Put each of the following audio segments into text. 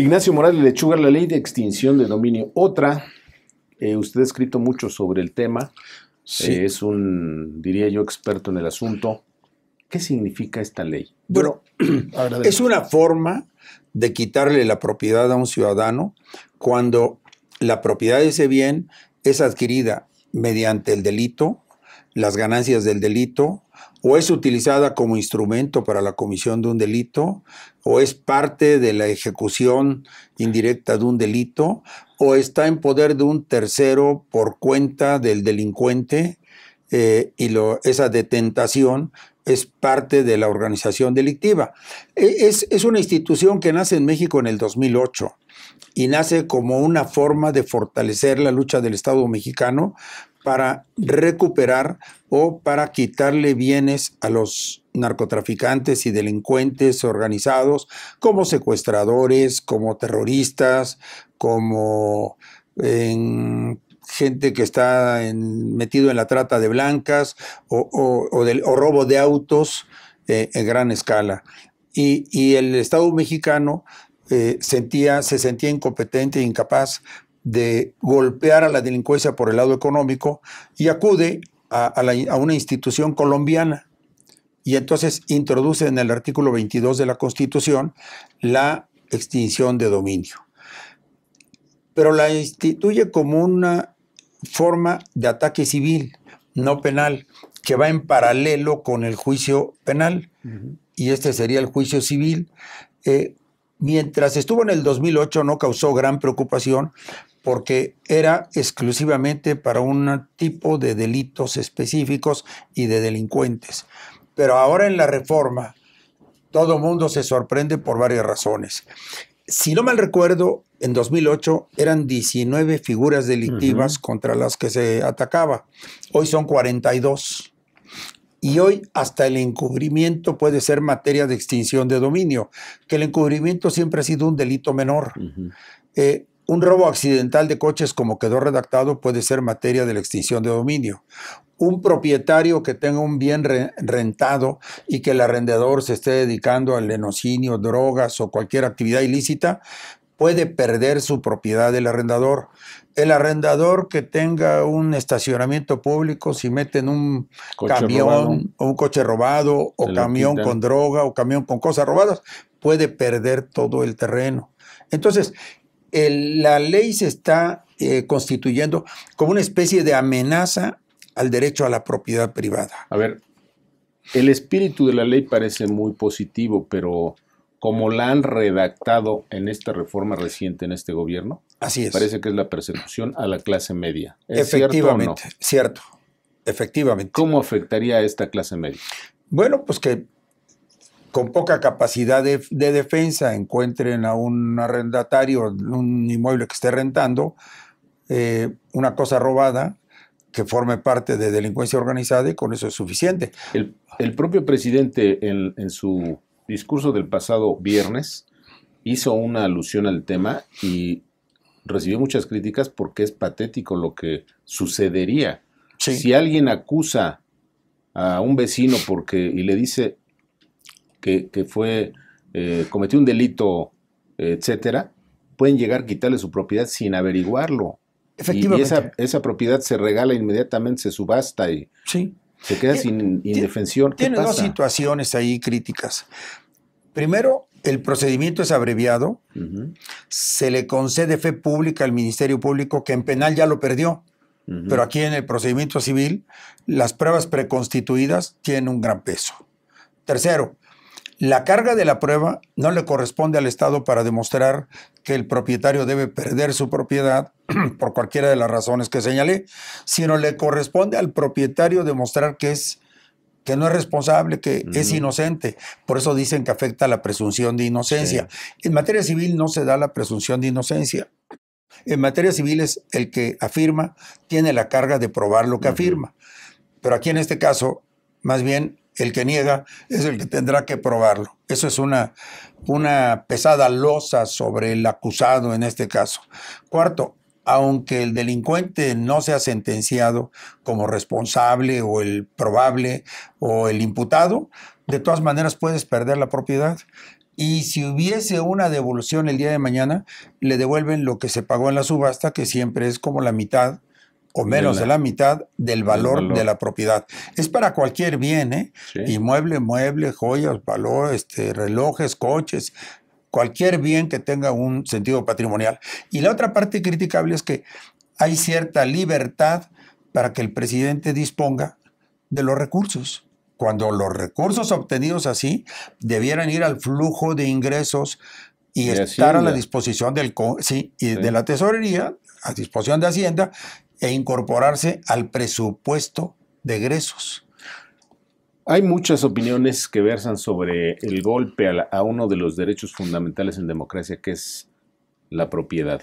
Ignacio Morales Lechuga, la ley de extinción de dominio. Otra, eh, usted ha escrito mucho sobre el tema. Eh, es un, diría yo, experto en el asunto. ¿Qué significa esta ley? Bueno, es una forma de quitarle la propiedad a un ciudadano cuando la propiedad de ese bien es adquirida mediante el delito, las ganancias del delito, o es utilizada como instrumento para la comisión de un delito, o es parte de la ejecución indirecta de un delito, o está en poder de un tercero por cuenta del delincuente, eh, y lo, esa detentación es parte de la organización delictiva. E, es, es una institución que nace en México en el 2008 y nace como una forma de fortalecer la lucha del Estado mexicano para recuperar o para quitarle bienes a los narcotraficantes y delincuentes organizados como secuestradores, como terroristas, como gente que está metido en la trata de blancas o, del, robo de autos eh, en gran escala. Y, el Estado mexicano eh, sentía, se sentía incompetente e incapaz de golpear a la delincuencia por el lado económico y acude a, una institución colombiana. Y entonces introduce en el artículo 22 de la Constitución la extinción de dominio. Pero la instituye como una forma de ataque civil, no penal, que va en paralelo con el juicio penal. Y este sería el juicio civil. Eh, mientras estuvo en el 2008 no causó gran preocupación porque era exclusivamente para un tipo de delitos específicos y de delincuentes. Pero ahora en la reforma todo mundo se sorprende por varias razones. Si no mal recuerdo, en 2008 eran 19 figuras delictivas contra las que se atacaba. Hoy son 42 y hoy hasta el encubrimiento puede ser materia de extinción de dominio, que el encubrimiento siempre ha sido un delito menor. Eh, un robo accidental de coches, como quedó redactado, puede ser materia de la extinción de dominio. Un propietario que tenga un bien rentado y que el arrendador se esté dedicando al lenocinio, drogas o cualquier actividad ilícita, puede perder su propiedad el arrendador. El arrendador que tenga un estacionamiento público, si meten un camión o un coche robado o camión con droga o camión con cosas robadas, puede perder todo el terreno. Entonces, la ley se está eh, constituyendo como una especie de amenaza al derecho a la propiedad privada. A ver, el espíritu de la ley parece muy positivo, pero como la han redactado en esta reforma reciente en este gobierno. Así es. Parece que es la persecución a la clase media. Efectivamente, cierto, Efectivamente. ¿Cómo afectaría a esta clase media? Bueno, pues que con poca capacidad de, defensa encuentren a un arrendatario, un inmueble que esté rentando, eh, una cosa robada que forme parte de delincuencia organizada y con eso es suficiente. El, propio presidente en su discurso del pasado viernes hizo una alusión al tema y recibió muchas críticas porque es patético lo que sucedería. Si alguien acusa a un vecino porque y le dice que, fue eh, cometió un delito, etcétera, pueden llegar a quitarle su propiedad sin averiguarlo. Efectivamente. esa, esa propiedad se regala inmediatamente, se subasta y sí. Se queda sin indefensión. Tiene dos situaciones ahí críticas. Primero, el procedimiento es abreviado. Se le concede fe pública al Ministerio Público, que en penal ya lo perdió. Pero aquí en el procedimiento civil, las pruebas preconstituidas tienen un gran peso. Tercero, la carga de la prueba no le corresponde al Estado para demostrar que el propietario debe perder su propiedad por cualquiera de las razones que señalé, sino le corresponde al propietario demostrar que es que no es responsable, que es inocente. Por eso dicen que afecta la presunción de inocencia. En materia civil no se da la presunción de inocencia. En materia civil es el que afirma tiene la carga de probar lo que afirma. Pero aquí en este caso, más bien el que niega es el que tendrá que probarlo. Eso es una, una pesada losa sobre el acusado en este caso. Cuarto, aunque el delincuente no sea sentenciado como responsable o el probable o el imputado, de todas maneras puedes perder la propiedad. Y si hubiese una devolución el día de mañana, le devuelven lo que se pagó en la subasta, que siempre es como la mitad o menos de la, mitad del valor, de la propiedad. Es para cualquier bien, ¿eh? Inmueble, mueble, joyas, valor, este, relojes, coches, cualquier bien que tenga un sentido patrimonial. Y la otra parte criticable es que hay cierta libertad para que el presidente disponga de los recursos cuando los recursos obtenidos así debieran ir al flujo de ingresos y, estar a la disposición del sí, y de la tesorería, a disposición de Hacienda e incorporarse al presupuesto de egresos. Hay muchas opiniones que versan sobre el golpe a, a, uno de los derechos fundamentales en democracia, que es la propiedad.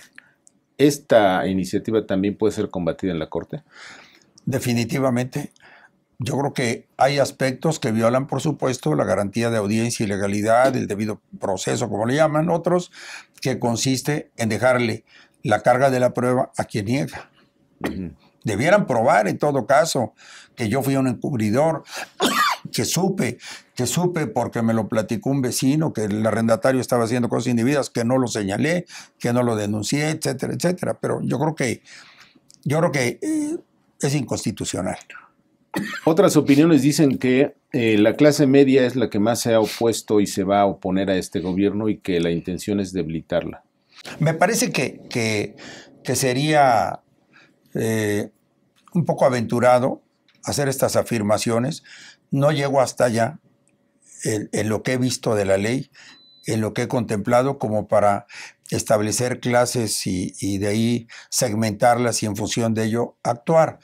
¿Esta iniciativa también puede ser combatida en la Corte? Definitivamente. Yo creo que hay aspectos que violan, por supuesto, la garantía de audiencia y legalidad, el debido proceso, como le llaman otros, que consiste en dejarle la carga de la prueba a quien niega. Debieran probar en todo caso que yo fui un encubridor, que supe, que supe porque me lo platicó un vecino, que el arrendatario estaba haciendo cosas indebidas, que no lo señalé, que no lo denuncié, etcétera, etcétera. Pero yo creo que, yo creo que eh, es inconstitucional. Otras opiniones dicen que eh, la clase media es la que más se ha opuesto y se va a oponer a este gobierno y que la intención es debilitarla. Me parece que, que sería eh, un poco aventurado hacer estas afirmaciones. No llego hasta allá en, lo que he visto de la ley, en lo que he contemplado como para establecer clases y, de ahí segmentarlas y en función de ello actuar.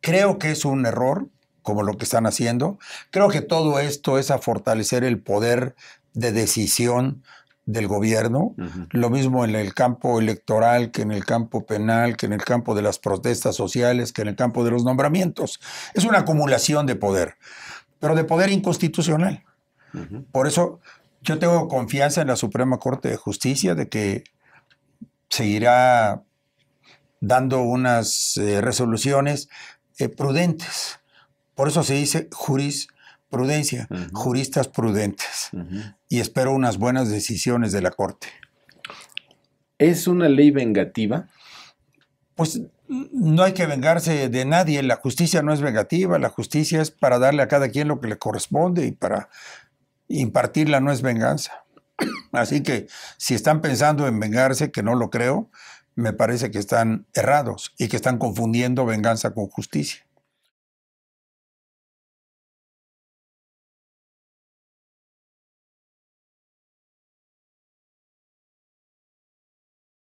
Creo que es un error, como lo que están haciendo. Creo que todo esto es a fortalecer el poder de decisión del gobierno, lo mismo en el campo electoral que en el campo penal, que en el campo de las protestas sociales, que en el campo de los nombramientos. Es una acumulación de poder, pero de poder inconstitucional. Por eso yo tengo confianza en la Suprema Corte de Justicia de que seguirá dando unas eh, resoluciones eh, prudentes. Por eso se dice juris prudencia, juristas prudentes. Y espero unas buenas decisiones de la Corte. ¿Es una ley vengativa? Pues no hay que vengarse de nadie. La justicia no es vengativa. La justicia es para darle a cada quien lo que le corresponde y para impartirla no es venganza. Así que si están pensando en vengarse, que no lo creo, me parece que están errados y que están confundiendo venganza con justicia.